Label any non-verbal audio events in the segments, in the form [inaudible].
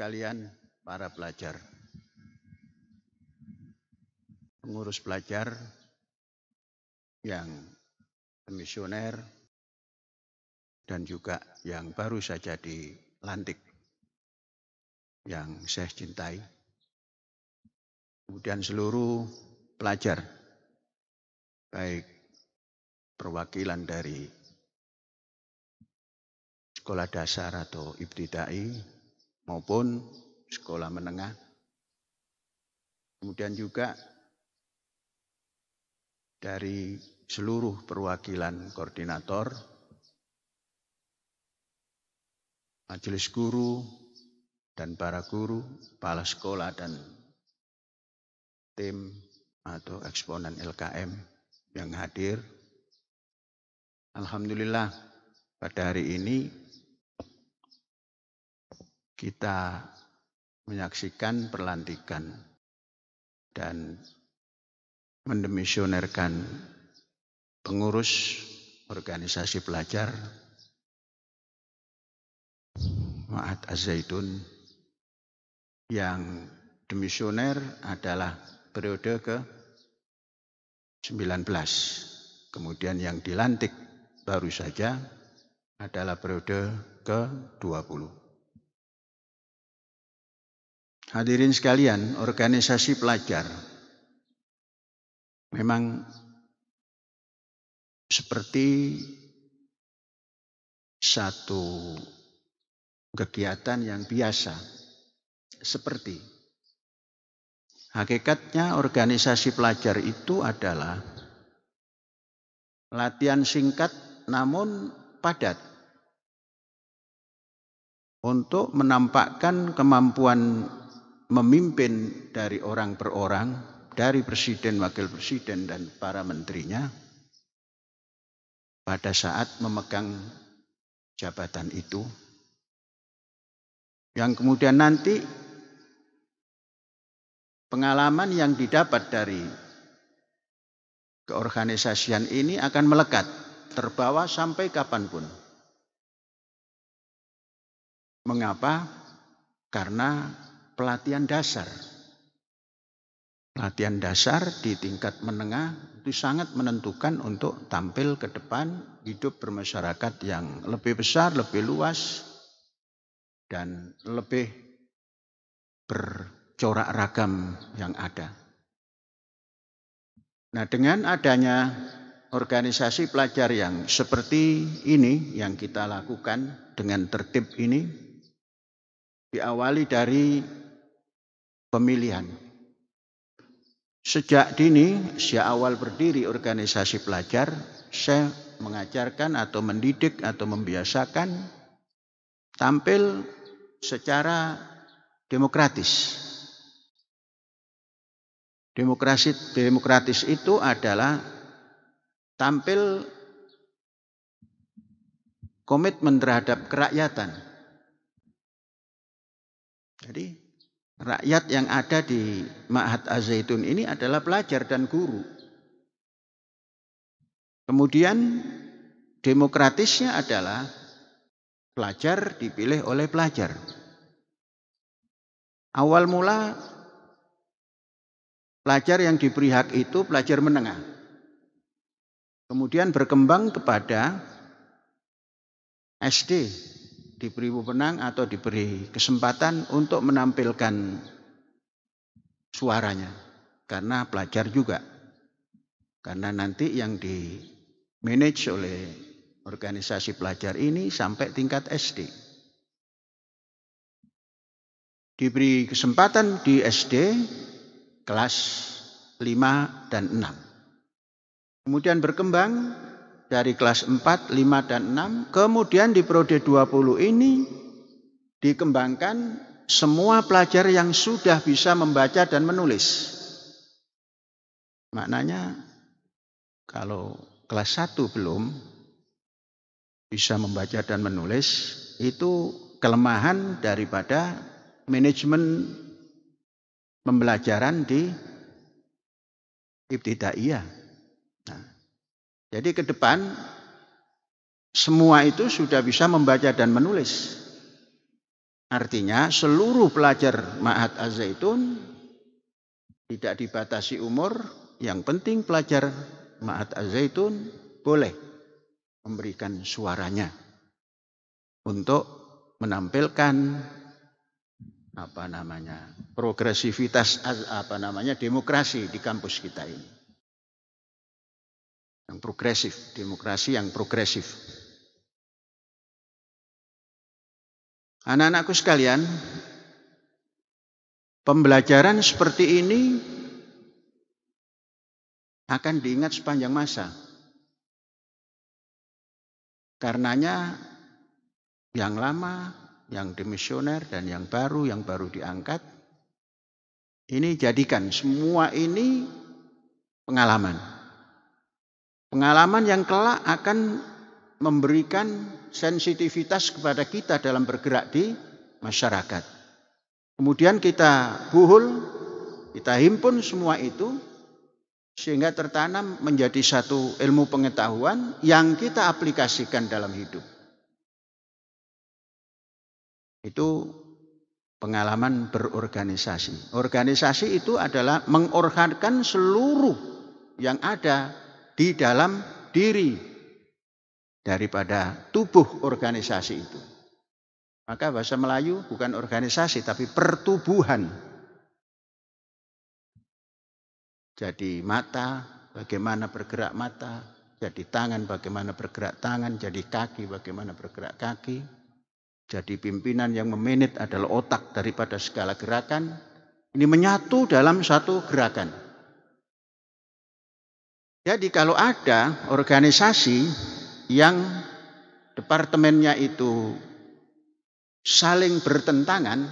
sekalian para pelajar. Pengurus pelajar yang komisioner dan juga yang baru saja dilantik yang saya cintai. Kemudian seluruh pelajar baik perwakilan dari sekolah dasar atau ibtidai maupun sekolah menengah. Kemudian juga dari seluruh perwakilan koordinator, majelis guru, dan para guru, kepala sekolah, dan tim atau eksponen LKM yang hadir. Alhamdulillah, pada hari ini kita menyaksikan perlantikan dan mendemisionerkan pengurus organisasi pelajar Ma'at Az-Zaitun yang demisioner adalah periode ke 19. Kemudian yang dilantik baru saja adalah periode ke 20. Hadirin sekalian, organisasi pelajar memang seperti satu kegiatan yang biasa. Seperti hakikatnya organisasi pelajar itu adalah latihan singkat namun padat untuk menampakkan kemampuan memimpin dari orang per orang, dari presiden, wakil presiden, dan para menterinya pada saat memegang jabatan itu. Yang kemudian nanti pengalaman yang didapat dari keorganisasian ini akan melekat, terbawa sampai kapanpun. Mengapa? Karena pelatihan dasar. Pelatihan dasar di tingkat menengah itu sangat menentukan untuk tampil ke depan hidup bermasyarakat yang lebih besar, lebih luas, dan lebih bercorak ragam yang ada. Nah, dengan adanya organisasi pelajar yang seperti ini yang kita lakukan dengan tertib ini diawali dari pemilihan. Sejak dini, sejak awal berdiri organisasi pelajar, saya mengajarkan atau mendidik atau membiasakan tampil secara demokratis. Demokrasi demokratis itu adalah tampil komitmen terhadap kerakyatan. Jadi rakyat yang ada di Ma'had Az-Zaitun ini adalah pelajar dan guru. Kemudian demokratisnya adalah pelajar dipilih oleh pelajar. Awal mula pelajar yang diberi hak itu pelajar menengah. Kemudian berkembang kepada SD, diberi wewenang atau diberi kesempatan untuk menampilkan suaranya karena pelajar juga karena nanti yang di manage oleh organisasi pelajar ini sampai tingkat SD diberi kesempatan di SD kelas 5 dan 6 kemudian berkembang dari kelas 4, 5, dan 6. Kemudian di Prode 20 ini dikembangkan semua pelajar yang sudah bisa membaca dan menulis. Maknanya kalau kelas 1 belum bisa membaca dan menulis itu kelemahan daripada manajemen pembelajaran di ibtidaiyah jadi ke depan semua itu sudah bisa membaca dan menulis. Artinya seluruh pelajar Ma'had Az-Zaitun tidak dibatasi umur, yang penting pelajar Ma'had Az-Zaitun boleh memberikan suaranya untuk menampilkan apa namanya progresivitas apa namanya demokrasi di kampus kita ini yang progresif, demokrasi yang progresif. Anak-anakku sekalian, pembelajaran seperti ini akan diingat sepanjang masa. Karenanya yang lama, yang demisioner dan yang baru, yang baru diangkat, ini jadikan semua ini pengalaman. Pengalaman yang kelak akan memberikan sensitivitas kepada kita dalam bergerak di masyarakat. Kemudian kita buhul, kita himpun semua itu sehingga tertanam menjadi satu ilmu pengetahuan yang kita aplikasikan dalam hidup. Itu pengalaman berorganisasi. Organisasi itu adalah mengorganisasikan seluruh yang ada di dalam diri daripada tubuh organisasi itu. Maka bahasa Melayu bukan organisasi tapi pertubuhan. Jadi mata, bagaimana bergerak mata, jadi tangan bagaimana bergerak tangan, jadi kaki bagaimana bergerak kaki. Jadi pimpinan yang memanage adalah otak daripada segala gerakan. Ini menyatu dalam satu gerakan. Jadi kalau ada organisasi yang departemennya itu saling bertentangan,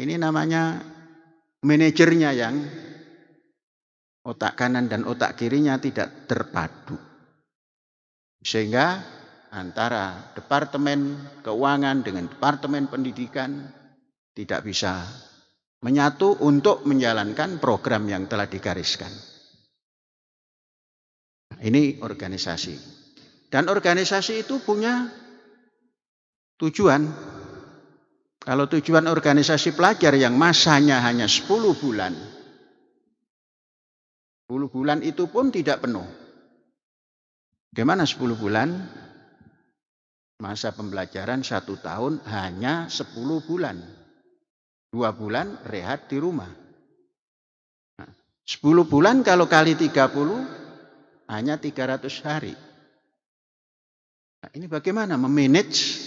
ini namanya manajernya yang otak kanan dan otak kirinya tidak terpadu. Sehingga antara departemen keuangan dengan departemen pendidikan tidak bisa menyatu untuk menjalankan program yang telah digariskan. Ini organisasi. Dan organisasi itu punya tujuan. Kalau tujuan organisasi pelajar yang masanya hanya 10 bulan. 10 bulan itu pun tidak penuh. Bagaimana 10 bulan? Masa pembelajaran satu tahun hanya 10 bulan. Dua bulan rehat di rumah. Nah, 10 bulan kalau kali 30 hanya 300 hari. Nah, ini bagaimana memanage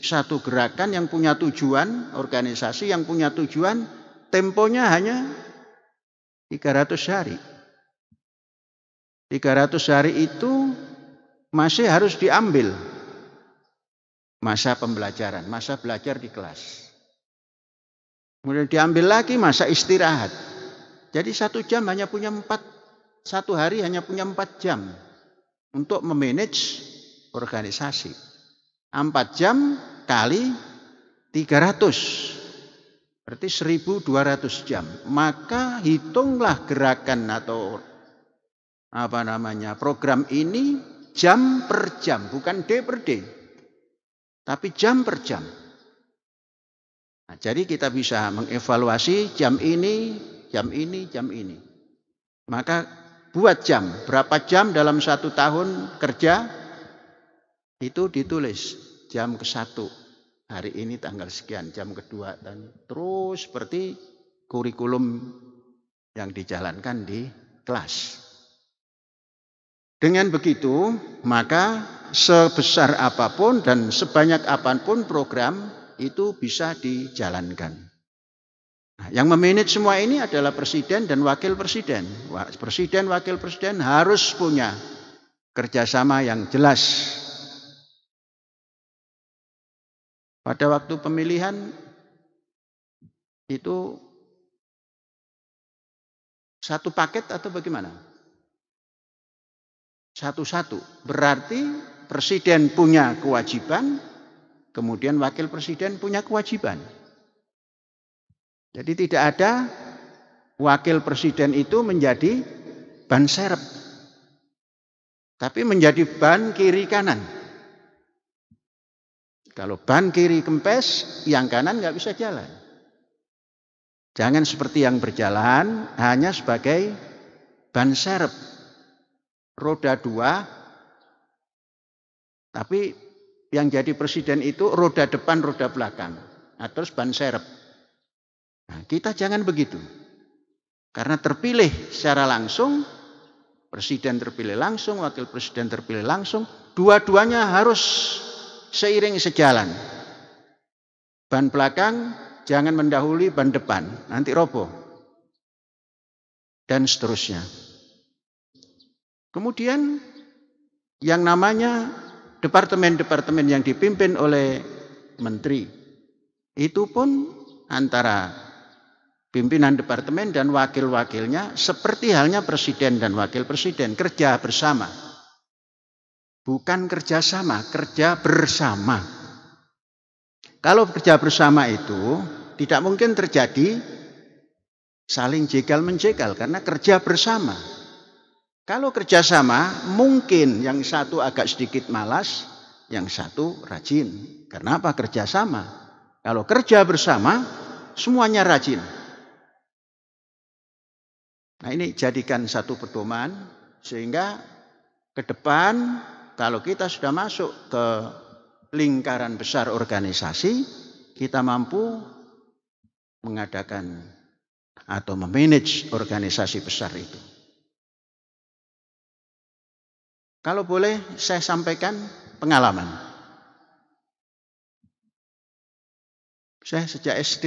satu gerakan yang punya tujuan, organisasi yang punya tujuan, temponya hanya 300 hari. 300 hari itu masih harus diambil masa pembelajaran, masa belajar di kelas. Kemudian diambil lagi masa istirahat. Jadi satu jam hanya punya empat satu hari hanya punya empat jam untuk memanage organisasi. Empat jam kali 300 berarti 1200 jam. Maka hitunglah gerakan atau apa namanya program ini jam per jam, bukan day per day. Tapi jam per jam. Nah, jadi kita bisa mengevaluasi jam ini, jam ini, jam ini. Maka buat jam. Berapa jam dalam satu tahun kerja? Itu ditulis jam ke satu. Hari ini tanggal sekian, jam kedua. Dan terus seperti kurikulum yang dijalankan di kelas. Dengan begitu, maka sebesar apapun dan sebanyak apapun program itu bisa dijalankan. Nah, yang memanage semua ini adalah presiden dan wakil presiden. Presiden, wakil presiden harus punya kerjasama yang jelas. Pada waktu pemilihan itu satu paket atau bagaimana? Satu-satu. Berarti presiden punya kewajiban, kemudian wakil presiden punya kewajiban. Jadi tidak ada wakil presiden itu menjadi ban serep. Tapi menjadi ban kiri kanan. Kalau ban kiri kempes, yang kanan nggak bisa jalan. Jangan seperti yang berjalan hanya sebagai ban serep. Roda dua, tapi yang jadi presiden itu roda depan, roda belakang. Atau nah, ban serep. Nah, kita jangan begitu. Karena terpilih secara langsung, presiden terpilih langsung, wakil presiden terpilih langsung, dua-duanya harus seiring sejalan. Ban belakang jangan mendahului ban depan, nanti roboh. Dan seterusnya. Kemudian yang namanya departemen-departemen yang dipimpin oleh menteri itu pun antara pimpinan departemen dan wakil-wakilnya seperti halnya presiden dan wakil presiden kerja bersama. Bukan kerja sama, kerja bersama. Kalau kerja bersama itu tidak mungkin terjadi saling jegal menjegal karena kerja bersama. Kalau kerja sama mungkin yang satu agak sedikit malas, yang satu rajin. Kenapa kerja sama? Kalau kerja bersama semuanya rajin. Nah ini jadikan satu pedoman sehingga ke depan kalau kita sudah masuk ke lingkaran besar organisasi, kita mampu mengadakan atau memanage organisasi besar itu. Kalau boleh saya sampaikan pengalaman. Saya sejak SD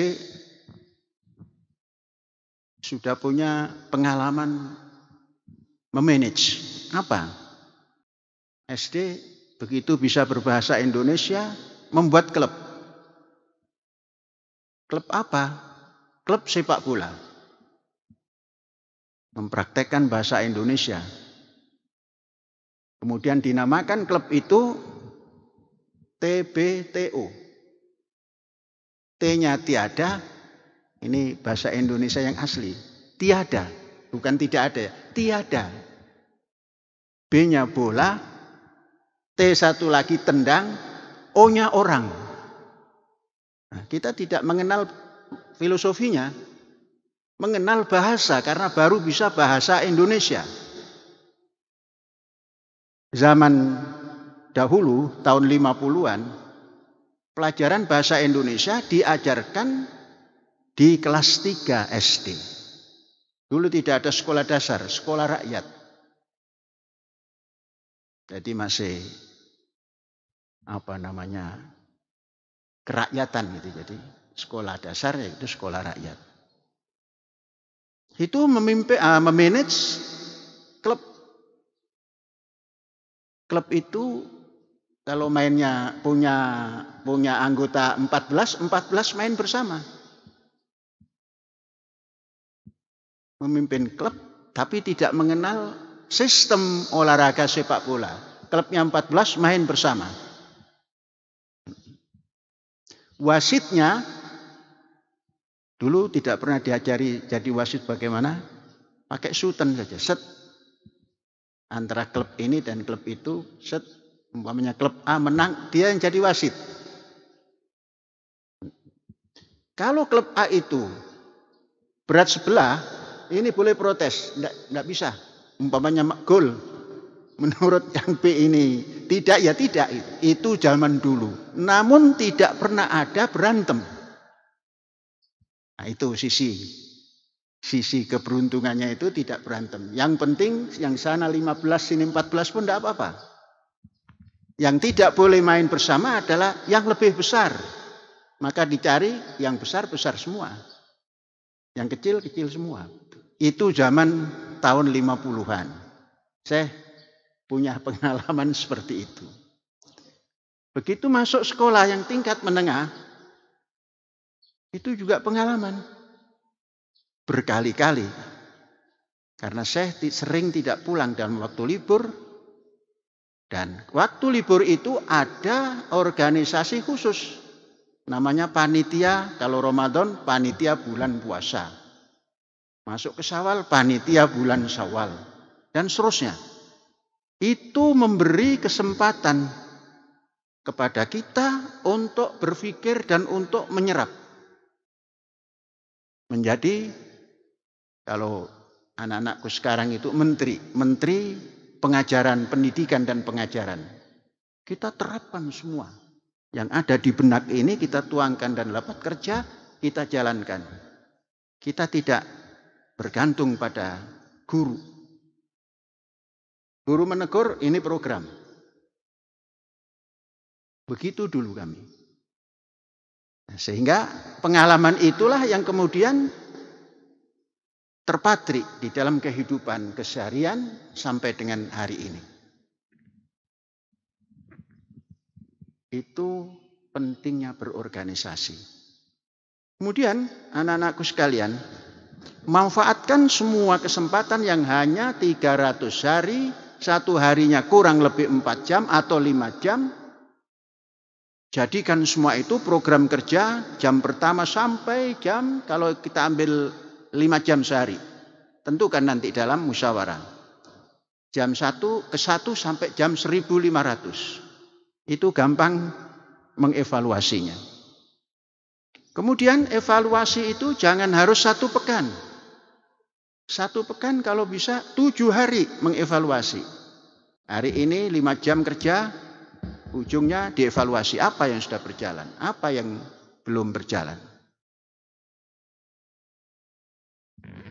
sudah punya pengalaman memanage apa? SD begitu bisa berbahasa Indonesia membuat klub. Klub apa? Klub sepak bola. Mempraktekkan bahasa Indonesia. Kemudian dinamakan klub itu TBTO. T-nya tiada, ini bahasa Indonesia yang asli. Tiada, bukan tidak ada ya. Tiada. B-nya bola, T satu lagi tendang, O-nya orang. Nah, kita tidak mengenal filosofinya, mengenal bahasa karena baru bisa bahasa Indonesia. Zaman dahulu tahun 50-an pelajaran bahasa Indonesia diajarkan di kelas 3 SD. Dulu tidak ada sekolah dasar, sekolah rakyat. Jadi masih apa namanya kerakyatan gitu. Jadi sekolah dasar itu sekolah rakyat. Itu memimpin, uh, memanage klub. Klub itu kalau mainnya punya punya anggota 14, 14 main bersama. memimpin klub tapi tidak mengenal sistem olahraga sepak bola. Klubnya 14 main bersama. Wasitnya dulu tidak pernah diajari jadi wasit bagaimana? Pakai sultan saja, set. Antara klub ini dan klub itu, set. Umpamanya klub A menang, dia yang jadi wasit. Kalau klub A itu berat sebelah, ini boleh protes, Tidak, tidak bisa. Umpamanya makgul menurut yang P ini. Tidak ya tidak, itu zaman dulu. Namun tidak pernah ada berantem. Nah itu sisi sisi keberuntungannya itu tidak berantem. Yang penting yang sana 15 sini 14 pun tidak apa-apa. Yang tidak boleh main bersama adalah yang lebih besar. Maka dicari yang besar-besar semua. Yang kecil-kecil semua. Itu zaman tahun 50-an. Saya punya pengalaman [laughs] seperti itu. Begitu masuk sekolah yang tingkat menengah, itu juga pengalaman. Berkali-kali. Karena saya sering tidak pulang dalam waktu libur. Dan waktu libur itu ada organisasi khusus. Namanya panitia, kalau Ramadan panitia bulan puasa. Masuk ke Sawal, panitia bulan Sawal, dan seterusnya. Itu memberi kesempatan kepada kita untuk berpikir dan untuk menyerap. Menjadi kalau anak-anakku sekarang itu menteri, menteri pengajaran, pendidikan dan pengajaran. Kita terapkan semua. Yang ada di benak ini kita tuangkan dan lapat kerja kita jalankan. Kita tidak bergantung pada guru. Guru menegur, ini program. Begitu dulu kami. Nah, sehingga pengalaman itulah yang kemudian terpatri di dalam kehidupan keseharian sampai dengan hari ini. Itu pentingnya berorganisasi. Kemudian anak-anakku sekalian, Manfaatkan semua kesempatan yang hanya 300 hari, satu harinya kurang lebih 4 jam atau 5 jam. Jadikan semua itu program kerja jam pertama sampai jam kalau kita ambil 5 jam sehari. Tentukan nanti dalam musyawarah. Jam 1 ke 1 sampai jam 1500. Itu gampang mengevaluasinya. Kemudian evaluasi itu jangan harus satu pekan. Satu pekan kalau bisa tujuh hari mengevaluasi. Hari ini lima jam kerja, ujungnya dievaluasi apa yang sudah berjalan, apa yang belum berjalan.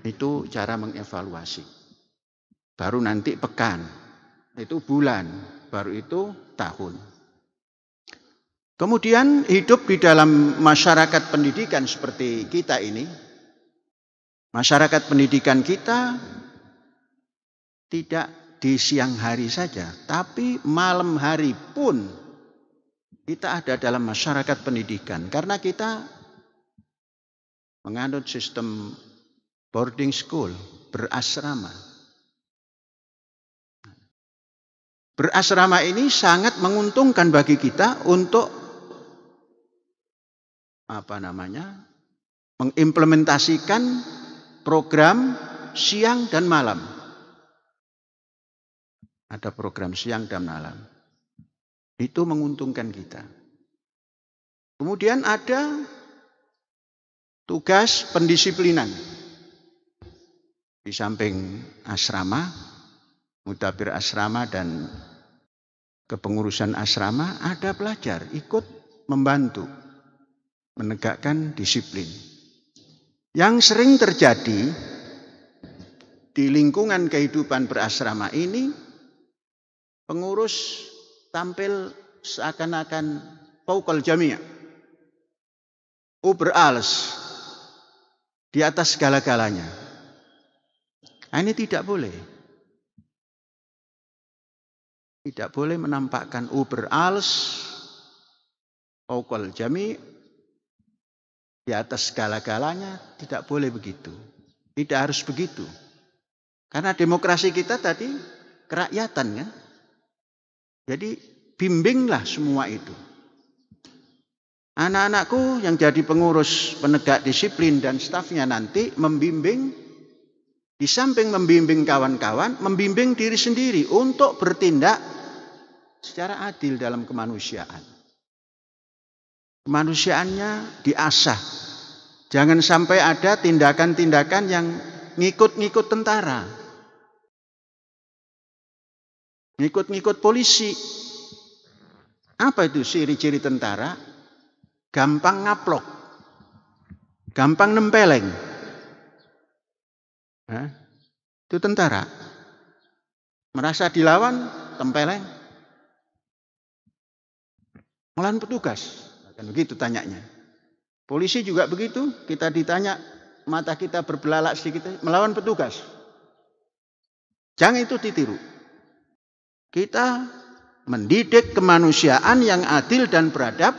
Itu cara mengevaluasi. Baru nanti pekan, itu bulan, baru itu tahun. Kemudian hidup di dalam masyarakat pendidikan seperti kita ini, masyarakat pendidikan kita tidak di siang hari saja, tapi malam hari pun kita ada dalam masyarakat pendidikan karena kita menganut sistem boarding school, berasrama. Berasrama ini sangat menguntungkan bagi kita untuk apa namanya mengimplementasikan program siang dan malam. Ada program siang dan malam. Itu menguntungkan kita. Kemudian ada tugas pendisiplinan. Di samping asrama, mutabir asrama dan kepengurusan asrama ada pelajar ikut membantu menegakkan disiplin. Yang sering terjadi di lingkungan kehidupan berasrama ini, pengurus tampil seakan-akan vokal jamia, uber als, di atas segala-galanya. Nah, ini tidak boleh. Tidak boleh menampakkan uber als, vokal jamia, di atas segala-galanya tidak boleh begitu. Tidak harus begitu. Karena demokrasi kita tadi kerakyatan kan. Jadi bimbinglah semua itu. Anak-anakku yang jadi pengurus penegak disiplin dan stafnya nanti membimbing di samping membimbing kawan-kawan, membimbing diri sendiri untuk bertindak secara adil dalam kemanusiaan kemanusiaannya diasah. Jangan sampai ada tindakan-tindakan yang ngikut-ngikut tentara. Ngikut-ngikut polisi. Apa itu ciri-ciri tentara? Gampang ngaplok. Gampang nempeleng. Hah? Itu tentara. Merasa dilawan, tempeleng. Melawan petugas. Kan begitu tanyanya. Polisi juga begitu, kita ditanya mata kita berbelalak sedikit melawan petugas. Jangan itu ditiru. Kita mendidik kemanusiaan yang adil dan beradab.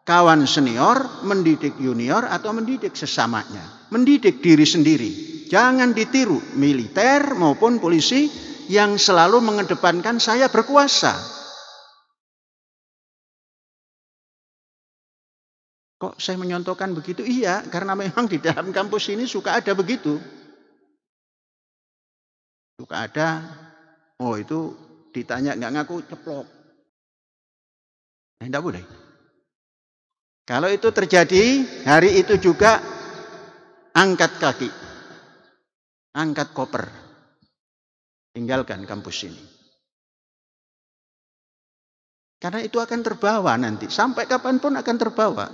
Kawan senior mendidik junior atau mendidik sesamanya, mendidik diri sendiri. Jangan ditiru militer maupun polisi yang selalu mengedepankan saya berkuasa. Kok saya menyontohkan begitu? Iya, karena memang di dalam kampus ini suka ada begitu. Suka ada, oh itu ditanya nggak ngaku, ceplok. Nah, tidak boleh. Kalau itu terjadi, hari itu juga angkat kaki. Angkat koper. Tinggalkan kampus ini. Karena itu akan terbawa nanti. Sampai kapanpun akan terbawa.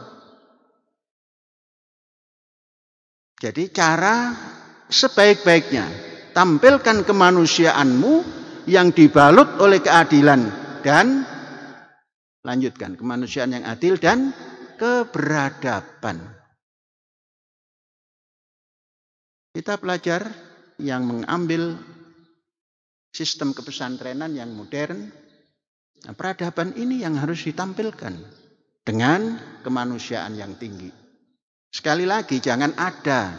Jadi cara sebaik-baiknya tampilkan kemanusiaanmu yang dibalut oleh keadilan dan lanjutkan kemanusiaan yang adil dan keberadaban. Kita pelajar yang mengambil sistem kepesantrenan yang modern, nah, peradaban ini yang harus ditampilkan dengan kemanusiaan yang tinggi. Sekali lagi jangan ada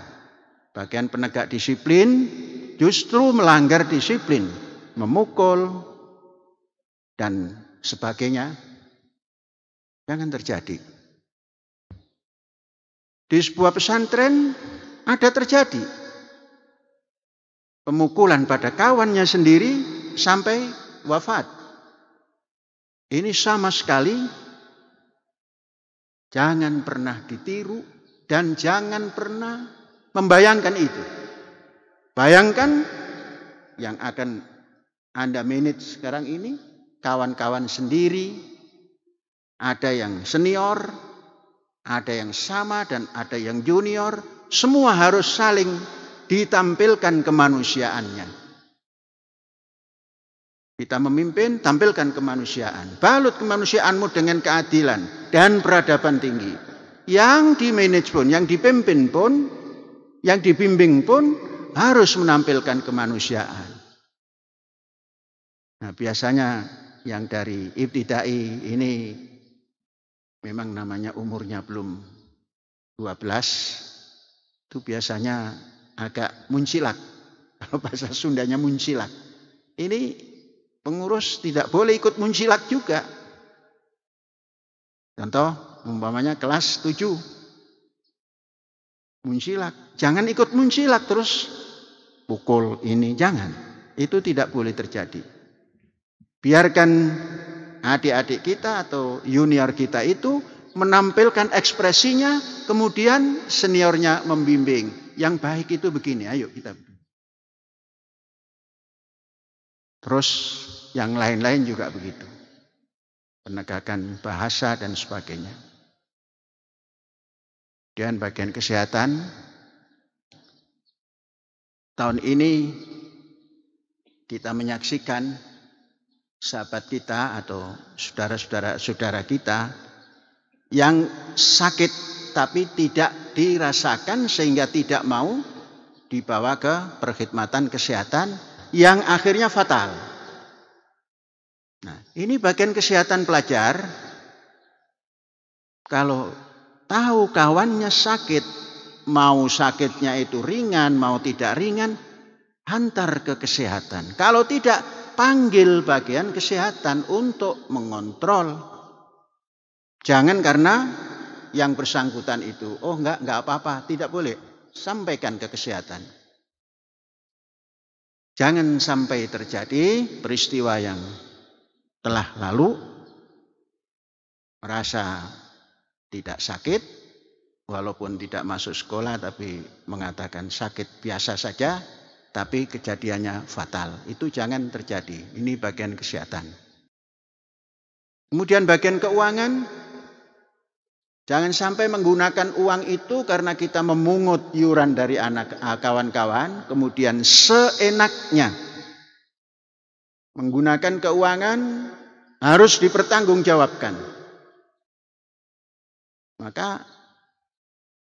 bagian penegak disiplin justru melanggar disiplin, memukul dan sebagainya. Jangan terjadi. Di sebuah pesantren ada terjadi pemukulan pada kawannya sendiri sampai wafat. Ini sama sekali jangan pernah ditiru dan jangan pernah membayangkan itu. Bayangkan yang akan Anda manage sekarang ini, kawan-kawan sendiri, ada yang senior, ada yang sama dan ada yang junior, semua harus saling ditampilkan kemanusiaannya. Kita memimpin, tampilkan kemanusiaan. Balut kemanusiaanmu dengan keadilan dan peradaban tinggi yang di manage pun, yang dipimpin pun, yang dibimbing pun harus menampilkan kemanusiaan. Nah, biasanya yang dari ibtidai ini memang namanya umurnya belum 12 itu biasanya agak muncilak. Kalau [laughs] bahasa Sundanya muncilak. Ini pengurus tidak boleh ikut muncilak juga. Contoh umpamanya kelas 7 munsilak. Jangan ikut munsilak terus pukul ini, jangan. Itu tidak boleh terjadi. Biarkan adik-adik kita atau junior kita itu menampilkan ekspresinya, kemudian seniornya membimbing. Yang baik itu begini, ayo kita. Terus yang lain-lain juga begitu. Penegakan bahasa dan sebagainya dan bagian kesehatan. Tahun ini kita menyaksikan sahabat kita atau saudara-saudara saudara kita yang sakit tapi tidak dirasakan sehingga tidak mau dibawa ke perkhidmatan kesehatan yang akhirnya fatal. Nah, ini bagian kesehatan pelajar. Kalau tahu kawannya sakit, mau sakitnya itu ringan, mau tidak ringan, hantar ke kesehatan. Kalau tidak, panggil bagian kesehatan untuk mengontrol. Jangan karena yang bersangkutan itu, oh enggak, enggak apa-apa, tidak boleh. Sampaikan ke kesehatan. Jangan sampai terjadi peristiwa yang telah lalu merasa tidak sakit, walaupun tidak masuk sekolah tapi mengatakan sakit biasa saja, tapi kejadiannya fatal. Itu jangan terjadi. Ini bagian kesehatan. Kemudian bagian keuangan, jangan sampai menggunakan uang itu karena kita memungut iuran dari anak ah, kawan-kawan, kemudian seenaknya menggunakan keuangan harus dipertanggungjawabkan. Maka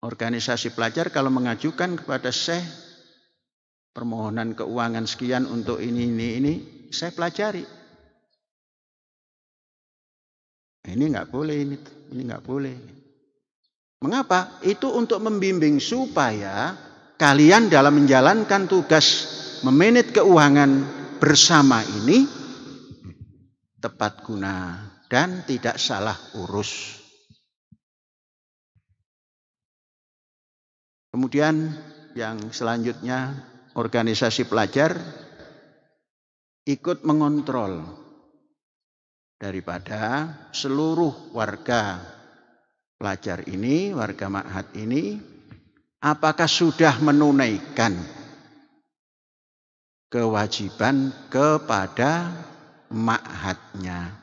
organisasi pelajar kalau mengajukan kepada Syekh permohonan keuangan sekian untuk ini ini ini saya pelajari. Ini nggak boleh ini ini nggak boleh. Mengapa? Itu untuk membimbing supaya kalian dalam menjalankan tugas memanage keuangan bersama ini tepat guna dan tidak salah urus. Kemudian yang selanjutnya organisasi pelajar ikut mengontrol daripada seluruh warga pelajar ini, warga ma'had ini, apakah sudah menunaikan kewajiban kepada ma'hadnya.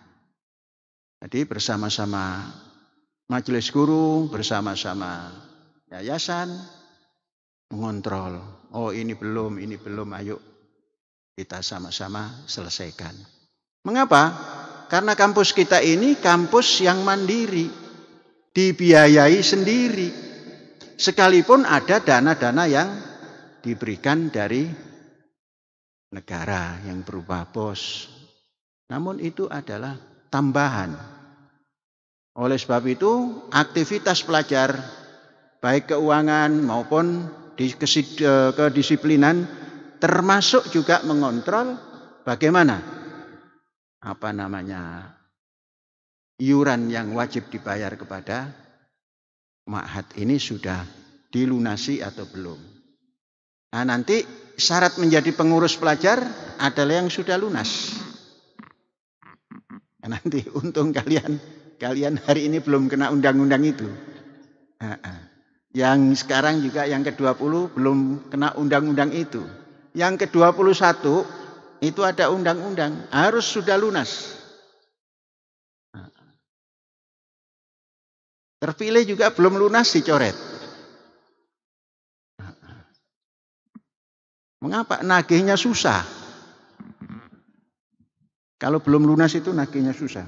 Jadi bersama-sama majelis guru, bersama-sama yayasan, mengontrol. Oh ini belum, ini belum, ayo kita sama-sama selesaikan. Mengapa? Karena kampus kita ini kampus yang mandiri, dibiayai sendiri. Sekalipun ada dana-dana yang diberikan dari negara yang berupa bos. Namun itu adalah tambahan oleh sebab itu, aktivitas pelajar, baik keuangan maupun Eh, kedisiplinan termasuk juga mengontrol bagaimana apa namanya iuran yang wajib dibayar kepada ma'had ini sudah dilunasi atau belum. Nah, nanti syarat menjadi pengurus pelajar adalah yang sudah lunas. Nah, nanti untung kalian kalian hari ini belum kena undang-undang itu. Nah, yang sekarang juga yang ke-20 belum kena undang-undang itu. Yang ke-21 itu ada undang-undang, harus sudah lunas. Nah. Terpilih juga belum lunas dicoret. Nah. Mengapa nagihnya susah? Kalau belum lunas itu nagihnya susah.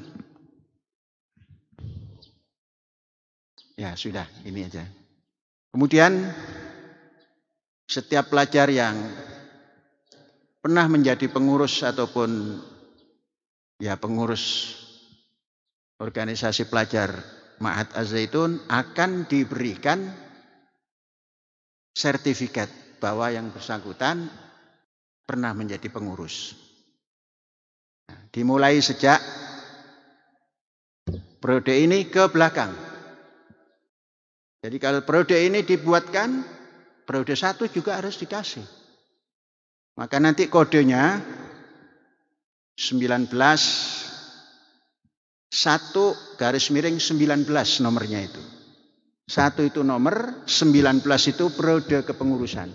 Ya sudah, ini aja. Kemudian setiap pelajar yang pernah menjadi pengurus ataupun ya pengurus organisasi pelajar Ma'at Az-Zaitun akan diberikan sertifikat bahwa yang bersangkutan pernah menjadi pengurus. Nah, dimulai sejak periode ini ke belakang. Jadi kalau periode ini dibuatkan, periode satu juga harus dikasih. Maka nanti kodenya 19 1 garis miring 19 nomornya itu. Satu itu nomor, 19 itu periode kepengurusan.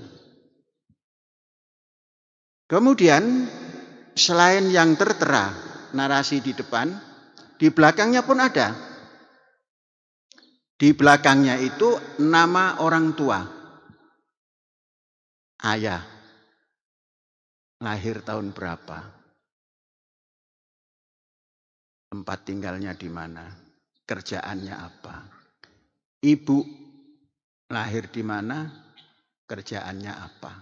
Kemudian selain yang tertera narasi di depan, di belakangnya pun ada di belakangnya itu nama orang tua. Ayah. Lahir tahun berapa? Tempat tinggalnya di mana? Kerjaannya apa? Ibu lahir di mana? Kerjaannya apa?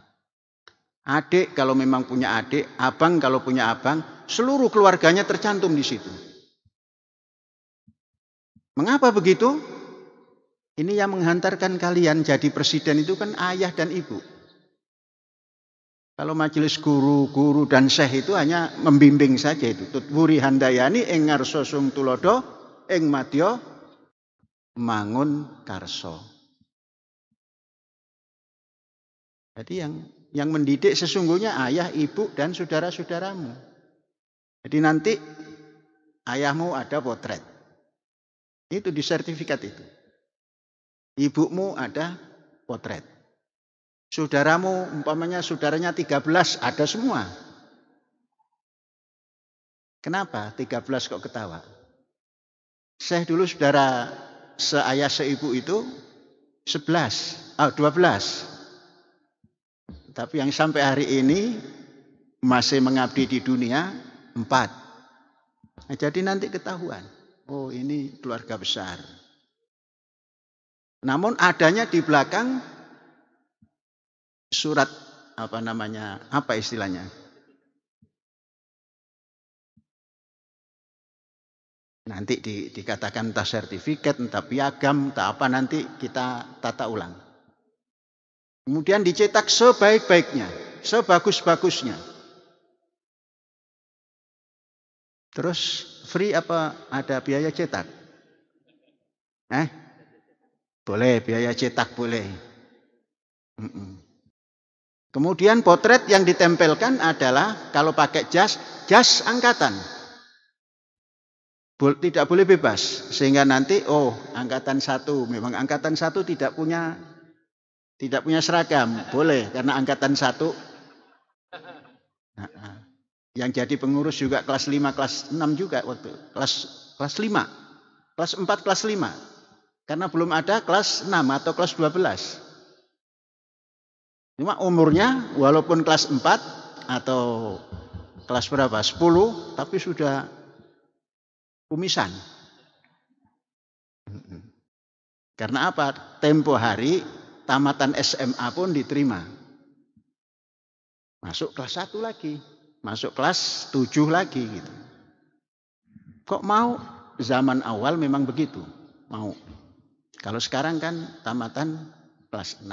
Adik kalau memang punya adik, abang kalau punya abang, seluruh keluarganya tercantum di situ. Mengapa begitu? Ini yang menghantarkan kalian jadi presiden itu kan ayah dan ibu. Kalau majelis guru, guru dan syekh itu hanya membimbing saja itu. Tutwuri handayani ing sosum tulodo ing matyo mangun karso. Jadi yang yang mendidik sesungguhnya ayah, ibu dan saudara-saudaramu. Jadi nanti ayahmu ada potret. Itu di sertifikat itu. Ibumu ada potret. Saudaramu, umpamanya saudaranya 13, ada semua. Kenapa 13 kok ketawa? Saya dulu saudara seayah seibu itu 11, oh 12. Tapi yang sampai hari ini masih mengabdi di dunia 4. Nah, jadi nanti ketahuan, oh ini keluarga besar. Namun adanya di belakang surat apa namanya? Apa istilahnya? Nanti di, dikatakan entah sertifikat, entah piagam, entah apa nanti kita tata ulang. Kemudian dicetak sebaik-baiknya, sebagus-bagusnya. Terus free apa ada biaya cetak? Eh? Boleh, biaya cetak boleh. Kemudian potret yang ditempelkan adalah kalau pakai jas, jas angkatan. Tidak boleh bebas sehingga nanti oh angkatan satu memang angkatan satu tidak punya tidak punya seragam boleh karena angkatan satu nah, yang jadi pengurus juga kelas 5 kelas 6 juga waktu kelas kelas 5 kelas 4 kelas 5 karena belum ada kelas 6 atau kelas 12. Cuma umurnya walaupun kelas 4 atau kelas berapa? 10 tapi sudah kumisan. Karena apa? Tempo hari tamatan SMA pun diterima. Masuk kelas 1 lagi, masuk kelas 7 lagi gitu. Kok mau? Zaman awal memang begitu, mau. Kalau sekarang kan tamatan kelas 6,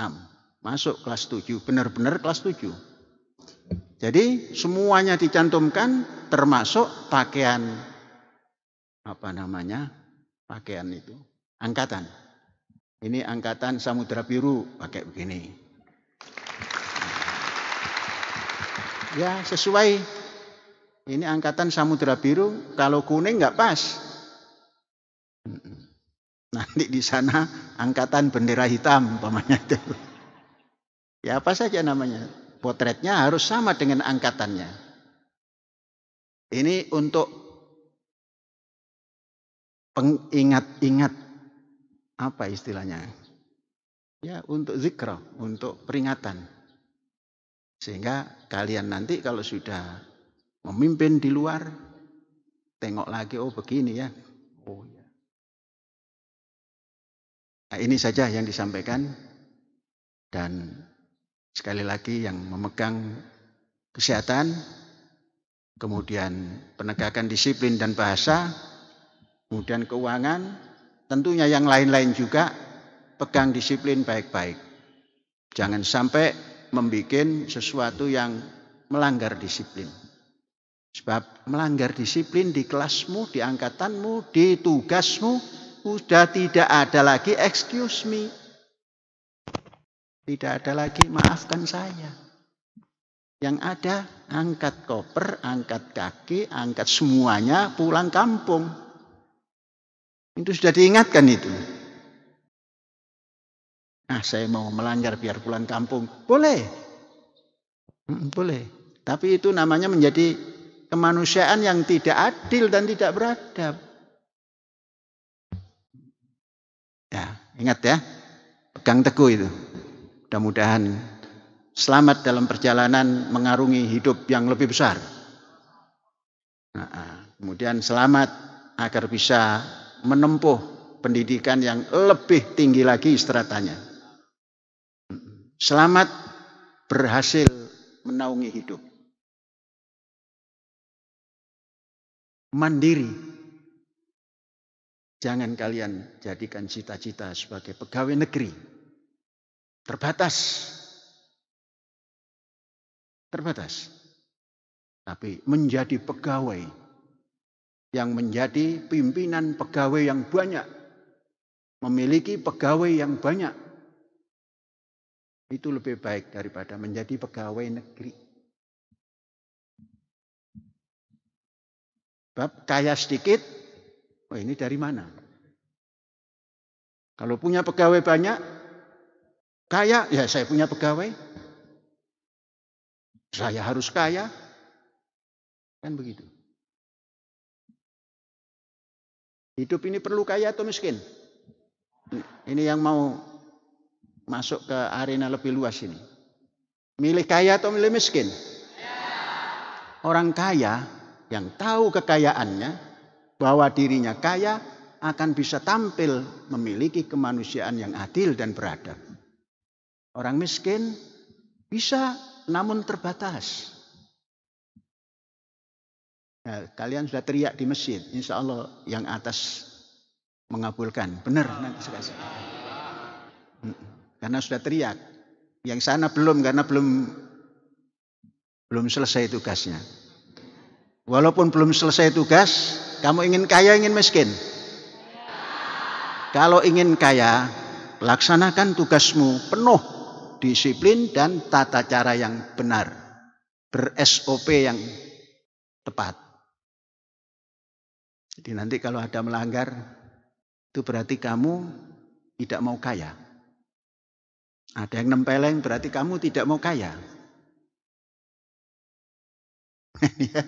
masuk kelas 7, benar-benar kelas 7. Jadi semuanya dicantumkan termasuk pakaian apa namanya? pakaian itu, angkatan. Ini angkatan Samudra Biru pakai begini. Ya, sesuai. Ini angkatan Samudra Biru kalau kuning nggak pas, Nanti di sana angkatan bendera hitam umpamanya itu. Ya apa saja namanya. Potretnya harus sama dengan angkatannya. Ini untuk pengingat-ingat apa istilahnya? Ya untuk zikra, untuk peringatan. Sehingga kalian nanti kalau sudah memimpin di luar, tengok lagi, oh begini ya. Oh Nah, ini saja yang disampaikan dan sekali lagi yang memegang kesehatan, kemudian penegakan disiplin dan bahasa, kemudian keuangan, tentunya yang lain-lain juga pegang disiplin baik-baik. Jangan sampai membuat sesuatu yang melanggar disiplin. Sebab melanggar disiplin di kelasmu, di angkatanmu, di tugasmu, sudah tidak ada lagi excuse me. Tidak ada lagi maafkan saya. Yang ada angkat koper, angkat kaki, angkat semuanya pulang kampung. Itu sudah diingatkan itu. nah saya mau melanggar biar pulang kampung. Boleh. Hmm, boleh. Tapi itu namanya menjadi kemanusiaan yang tidak adil dan tidak beradab. Ingat ya, pegang teguh itu. Mudah-mudahan selamat dalam perjalanan mengarungi hidup yang lebih besar. Nah, ah, kemudian selamat agar bisa menempuh pendidikan yang lebih tinggi lagi stratanya. Selamat berhasil menaungi hidup. Mandiri Jangan kalian jadikan cita-cita sebagai pegawai negeri. Terbatas. Terbatas. Tapi menjadi pegawai yang menjadi pimpinan pegawai yang banyak. Memiliki pegawai yang banyak. Itu lebih baik daripada menjadi pegawai negeri. Bab kaya sedikit, Oh, ini dari mana? Kalau punya pegawai banyak, kaya, ya saya punya pegawai. Saya harus kaya. Kan begitu. Hidup ini perlu kaya atau miskin? Ini yang mau masuk ke arena lebih luas ini. Milih kaya atau milih miskin? Orang kaya yang tahu kekayaannya bahwa dirinya kaya akan bisa tampil memiliki kemanusiaan yang adil dan beradab. Orang miskin bisa namun terbatas. Nah, kalian sudah teriak di masjid, insya Allah yang atas mengabulkan. Benar nanti sekali. Hmm, karena sudah teriak. Yang sana belum karena belum belum selesai tugasnya. Walaupun belum selesai tugas, kamu ingin kaya, ingin miskin? Kalau ingin kaya, laksanakan tugasmu penuh disiplin dan tata cara yang benar. Ber-SOP yang tepat. Jadi nanti kalau ada melanggar, itu berarti kamu tidak mau kaya. Ada yang nempeleng berarti kamu tidak mau kaya. [laughs] Ya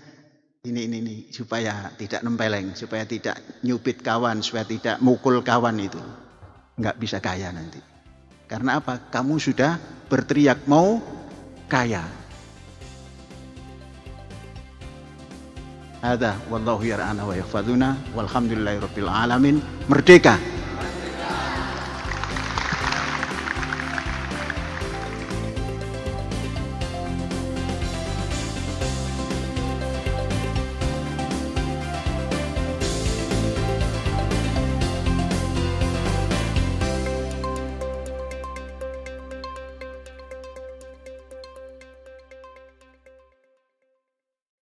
ini ini ini supaya tidak nempeleng, supaya tidak nyubit kawan, supaya tidak mukul kawan itu. Nggak bisa kaya nanti. Karena apa? Kamu sudah berteriak mau kaya. Ada wallahu yar'ana wa yahfaduna walhamdulillahi rabbil Merdeka.